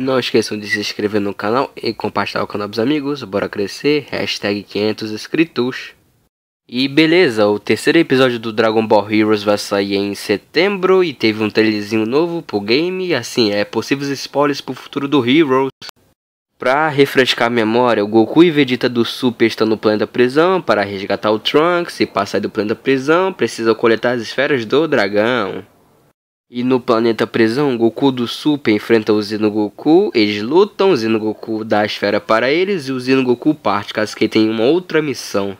Não esqueçam de se inscrever no canal e compartilhar o canal dos amigos. Bora crescer. Hashtag 500 inscritos. E beleza, o terceiro episódio do Dragon Ball Heroes vai sair em setembro e teve um trailerzinho novo pro game. assim, é possíveis spoilers pro futuro do Heroes. Pra refrescar a memória, o Goku e Vegeta do Super estão no planeta prisão para resgatar o Trunks e passar do planeta prisão, precisa coletar as esferas do dragão. E no planeta prisão, Goku do Super enfrenta o Zeno Goku, eles lutam, o Zeno Goku dá a esfera para eles e o Zeno Goku parte, caso que ele tenha uma outra missão.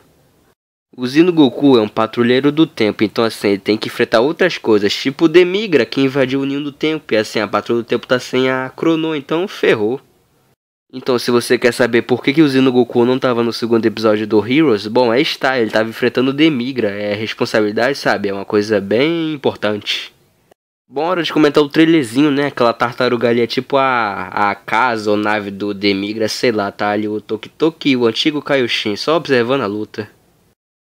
O Zeno Goku é um patrulheiro do tempo, então assim, ele tem que enfrentar outras coisas, tipo o Demigra, que invadiu o ninho do tempo, e assim, a patrulha do tempo tá sem a Cronon, então ferrou. Então, se você quer saber por que, que o Zeno Goku não tava no segundo episódio do Heroes, bom, aí está, ele tava enfrentando o Demigra, é responsabilidade, sabe, é uma coisa bem importante. Bom, hora de comentar o trailerzinho, né? Aquela tartaruga ali é tipo a, a casa ou nave do Demigra, sei lá, tá ali o Toki Toki, o antigo Kaioshin, só observando a luta.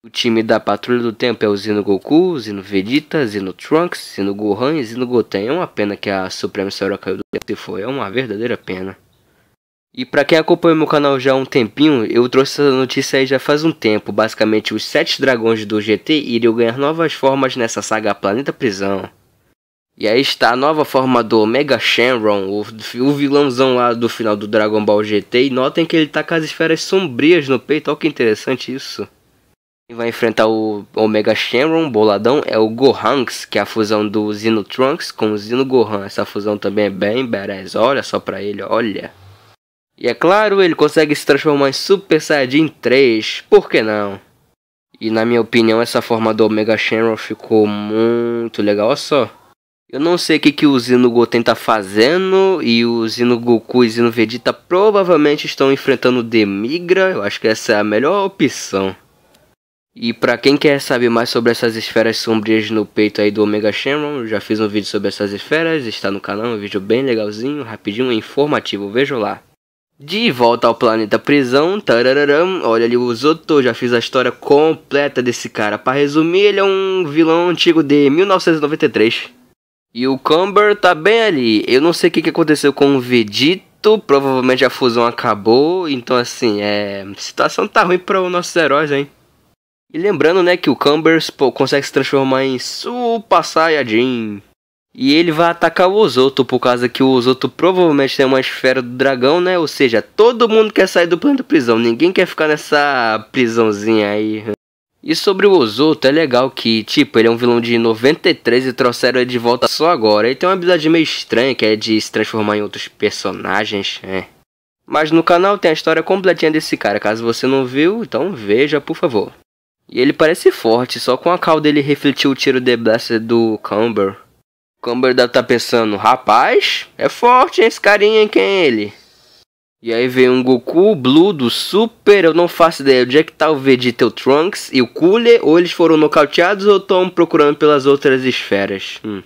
O time da Patrulha do Tempo é o Zino Goku, Zino Vegeta, Zino Trunks, Zino Gohan e Zino Goten. É uma pena que a Suprema História caiu do tempo e foi, é uma verdadeira pena. E para quem acompanha meu canal já há um tempinho, eu trouxe essa notícia aí já faz um tempo. Basicamente, os sete dragões do GT iriam ganhar novas formas nessa saga Planeta Prisão. E aí está a nova forma do Omega Shenron, o, o, vilãozão lá do final do Dragon Ball GT. E notem que ele tá com as esferas sombrias no peito, olha que interessante isso. Quem vai enfrentar o Omega Shenron, boladão, é o Gohanks, que é a fusão do Zeno Trunks com o Zeno Gohan. Essa fusão também é bem badass, olha só pra ele, olha. E é claro, ele consegue se transformar em Super Saiyajin 3, por que não? E na minha opinião, essa forma do Omega Shenron ficou muito legal, olha só. Eu não sei o que, que o Zeno Goten tá fazendo. E o Zeno Goku e o Zeno Vegeta provavelmente estão enfrentando o Demigra. Eu acho que essa é a melhor opção. E para quem quer saber mais sobre essas esferas sombrias no peito aí do Omega Shenron, eu já fiz um vídeo sobre essas esferas, está no canal, um vídeo bem legalzinho, rapidinho e informativo, vejo lá. De volta ao planeta prisão, tarararam, olha ali o Zoto, já fiz a história completa desse cara. Para resumir, ele é um vilão antigo de 1993. E o Cumber tá bem ali. Eu não sei o que, que aconteceu com o Vegito. Provavelmente a fusão acabou. Então, assim, é. A situação tá ruim para os nossos heróis, hein? E lembrando, né, que o Cumber consegue se transformar em Super Saiyajin. E ele vai atacar o Osoto, por causa que o Osoto provavelmente tem uma esfera do dragão, né? Ou seja, todo mundo quer sair do plano de prisão. Ninguém quer ficar nessa prisãozinha aí. E sobre o Ozoto, é legal que, tipo, ele é um vilão de 93 e trouxeram ele de volta só agora. Ele tem uma habilidade meio estranha, que é de se transformar em outros personagens, é. Mas no canal tem a história completinha desse cara, caso você não viu, então veja, por favor. E ele parece forte, só com a cal ele refletiu o tiro de blaster do Cumber. O Cumber deve estar tá pensando, rapaz, é forte hein, esse carinha, quem é ele? E aí vem um Goku, o Blue do Super, eu não faço ideia onde é que tá o Vegeta, o Trunks e o Cooler, ou eles foram nocauteados ou estão procurando pelas outras esferas. Hum.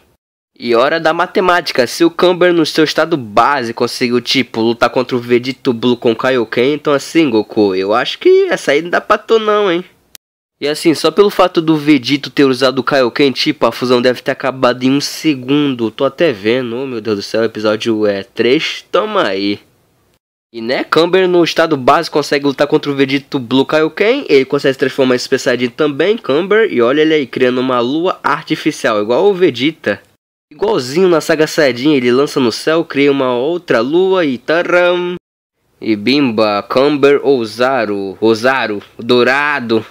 E hora da matemática, se o Cumber no seu estado base conseguiu, tipo, lutar contra o Vegeta Blue com o Kaioken, então assim, Goku, eu acho que essa aí não dá pra tu não, hein. E assim, só pelo fato do Vegeta ter usado o Kaioken, tipo, a fusão deve ter acabado em um segundo. Tô até vendo, oh, meu Deus do céu, o episódio é 3, toma aí. E né, Camber no estado base consegue lutar contra o Vegito Blue Kaioken, ele consegue se transformar em Super Saiyajin também, Camber, e olha ele aí, criando uma lua artificial, igual o Vegeta. Igualzinho na saga Saiyajin, ele lança no céu, cria uma outra lua e taram! E bimba, Camber Ozaru, Ozaru, dourado.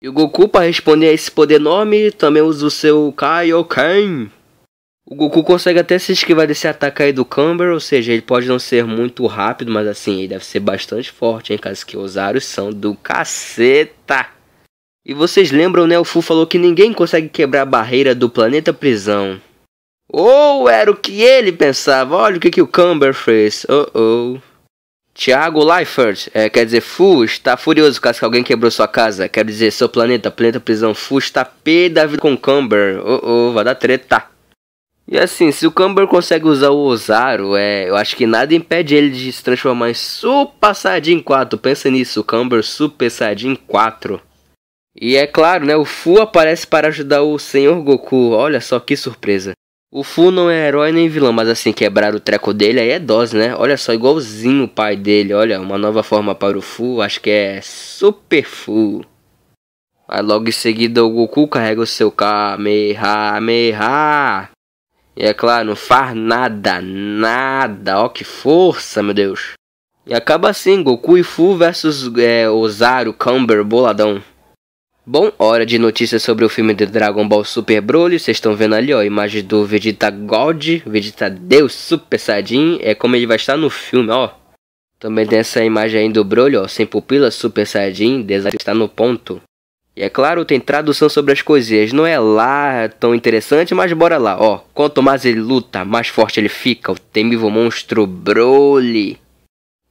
E o Goku para responder a esse poder enorme, também usa o seu Kaioken. O Goku consegue até se esquivar desse ataque aí do Cumber, ou seja, ele pode não ser muito rápido, mas assim, ele deve ser bastante forte, hein, caso que os aros são do caceta. E vocês lembram, né, o Fu falou que ninguém consegue quebrar a barreira do planeta prisão. Ou era o que ele pensava, olha o que, que o Cumber fez, oh oh. Tiago Leifert, é, quer dizer, Fu está furioso caso que alguém quebrou sua casa, quer dizer, seu planeta, planeta prisão, Fu está p da vida com Cumber, oh oh, vai dar treta. E assim, se o Cumber consegue usar o Ozaru, é, eu acho que nada impede ele de se transformar em Super Saiyajin 4. Pensa nisso, Cumber Super Saiyajin 4. E é claro, né, o Fu aparece para ajudar o Senhor Goku. Olha só que surpresa. O Fu não é herói nem vilão, mas assim, quebrar o treco dele aí é dose, né? Olha só, igualzinho o pai dele. Olha, uma nova forma para o Fu, acho que é Super Fu. Aí logo em seguida o Goku carrega o seu Kamehameha. E é claro, não faz nada, nada. Ó oh, que força, meu Deus. E acaba assim, Goku e Fu versus é, Ozaru, Cumber, Boladão. Bom, hora de notícias sobre o filme de Dragon Ball Super Broly. Vocês estão vendo ali, ó, imagem do Vegeta God, Vegeta Deus Super Saiyajin. É como ele vai estar no filme, ó. Também tem essa imagem aí do Broly, ó, sem pupila, Super Saiyajin, desastre está no ponto. E é claro, tem tradução sobre as coisinhas, não é lá tão interessante, mas bora lá, ó. Quanto mais ele luta, mais forte ele fica, o temível monstro Broly.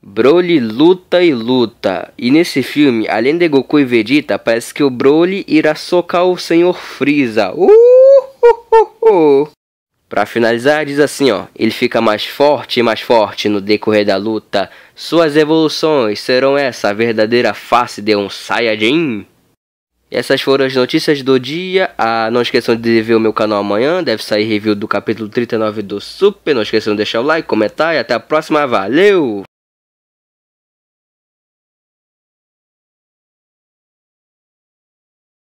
Broly luta e luta. E nesse filme, além de Goku e Vegeta, parece que o Broly irá socar o Senhor Freeza. Uh, Pra finalizar, diz assim, ó. Ele fica mais forte e mais forte no decorrer da luta. Suas evoluções serão essa a verdadeira face de um Saiyajin. Essas foram as notícias do dia. Ah, não esqueçam de ver o meu canal amanhã. Deve sair review do capítulo 39 do Super. Não esqueçam de deixar o like, comentar e até a próxima. Valeu!